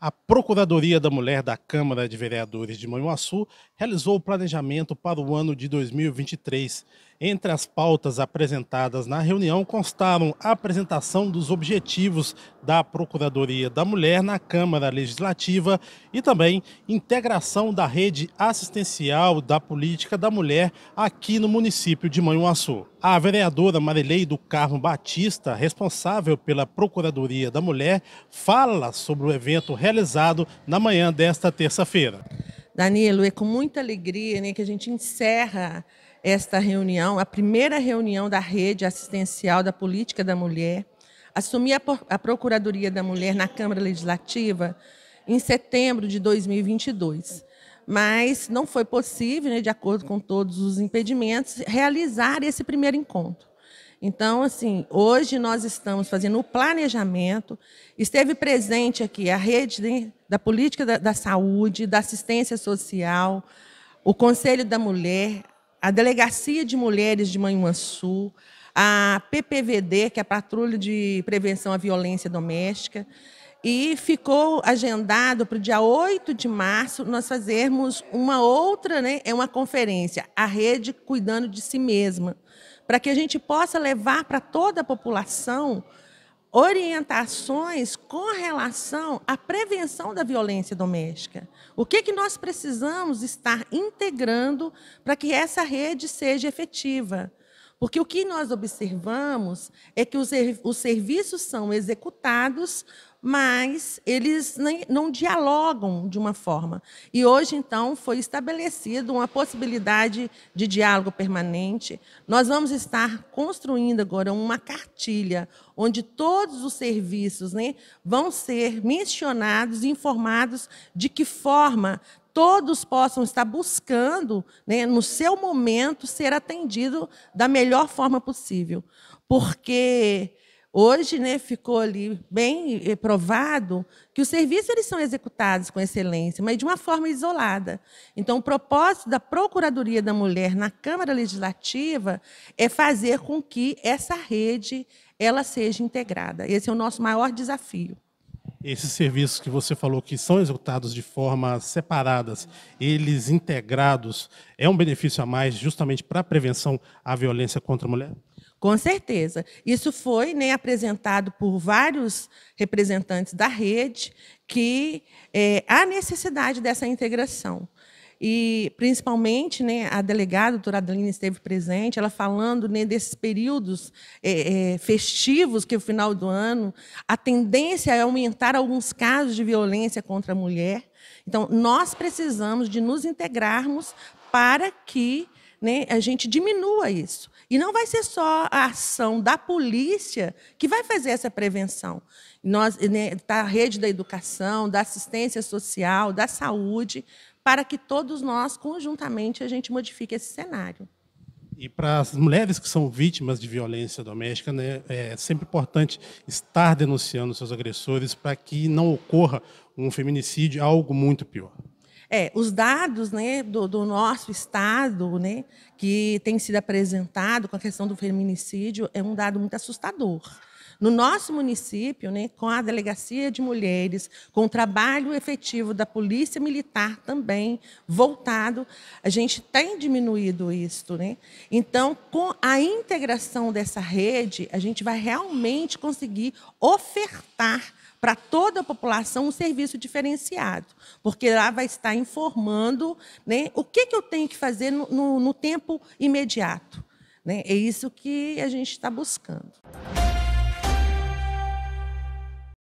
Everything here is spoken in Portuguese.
A Procuradoria da Mulher da Câmara de Vereadores de Manhuaçu realizou o planejamento para o ano de 2023. Entre as pautas apresentadas na reunião constaram a apresentação dos objetivos da Procuradoria da Mulher na Câmara Legislativa e também integração da rede assistencial da política da mulher aqui no município de Manhuaçu. A vereadora Marilei do Carmo Batista, responsável pela Procuradoria da Mulher, fala sobre o evento realizado na manhã desta terça-feira. Danilo, é com muita alegria né, que a gente encerra esta reunião, a primeira reunião da rede assistencial da política da mulher. Assumi a, a Procuradoria da Mulher na Câmara Legislativa em setembro de 2022 mas não foi possível, né, de acordo com todos os impedimentos, realizar esse primeiro encontro. Então, assim, hoje nós estamos fazendo o planejamento. Esteve presente aqui a rede né, da política da, da saúde, da assistência social, o Conselho da Mulher, a Delegacia de Mulheres de Manhuaçu, a PPVD, que é a Patrulha de Prevenção à Violência Doméstica. E ficou agendado para o dia 8 de março nós fazermos uma outra, né, é uma conferência, a rede cuidando de si mesma, para que a gente possa levar para toda a população orientações com relação à prevenção da violência doméstica. O que, que nós precisamos estar integrando para que essa rede seja efetiva? Porque o que nós observamos é que os, os serviços são executados, mas eles nem, não dialogam de uma forma. E hoje, então, foi estabelecida uma possibilidade de diálogo permanente. Nós vamos estar construindo agora uma cartilha onde todos os serviços né, vão ser mencionados e informados de que forma todos possam estar buscando, né, no seu momento, ser atendido da melhor forma possível. Porque hoje né, ficou ali bem eh, provado que os serviços eles são executados com excelência, mas de uma forma isolada. Então, o propósito da Procuradoria da Mulher na Câmara Legislativa é fazer com que essa rede ela seja integrada. Esse é o nosso maior desafio esses serviços que você falou que são executados de forma separadas, eles integrados, é um benefício a mais justamente para a prevenção à violência contra a mulher? Com certeza. Isso foi né, apresentado por vários representantes da rede que é, há necessidade dessa integração e principalmente né, a delegada, a doutora Adeline, esteve presente, ela falando né, desses períodos é, é, festivos que é o final do ano, a tendência é aumentar alguns casos de violência contra a mulher. Então, nós precisamos de nos integrarmos para que né, a gente diminua isso. E não vai ser só a ação da polícia que vai fazer essa prevenção. Nós, né, tá a rede da educação, da assistência social, da saúde, para que todos nós, conjuntamente, a gente modifique esse cenário. E para as mulheres que são vítimas de violência doméstica, né, é sempre importante estar denunciando seus agressores para que não ocorra um feminicídio, algo muito pior. É, os dados né, do, do nosso estado, né, que tem sido apresentado com a questão do feminicídio, é um dado muito assustador. No nosso município, né, com a Delegacia de Mulheres, com o trabalho efetivo da Polícia Militar também voltado, a gente tem diminuído isso. Né? Então, com a integração dessa rede, a gente vai realmente conseguir ofertar para toda a população um serviço diferenciado, porque lá vai estar informando né, o que, que eu tenho que fazer no, no, no tempo imediato. Né? É isso que a gente está buscando.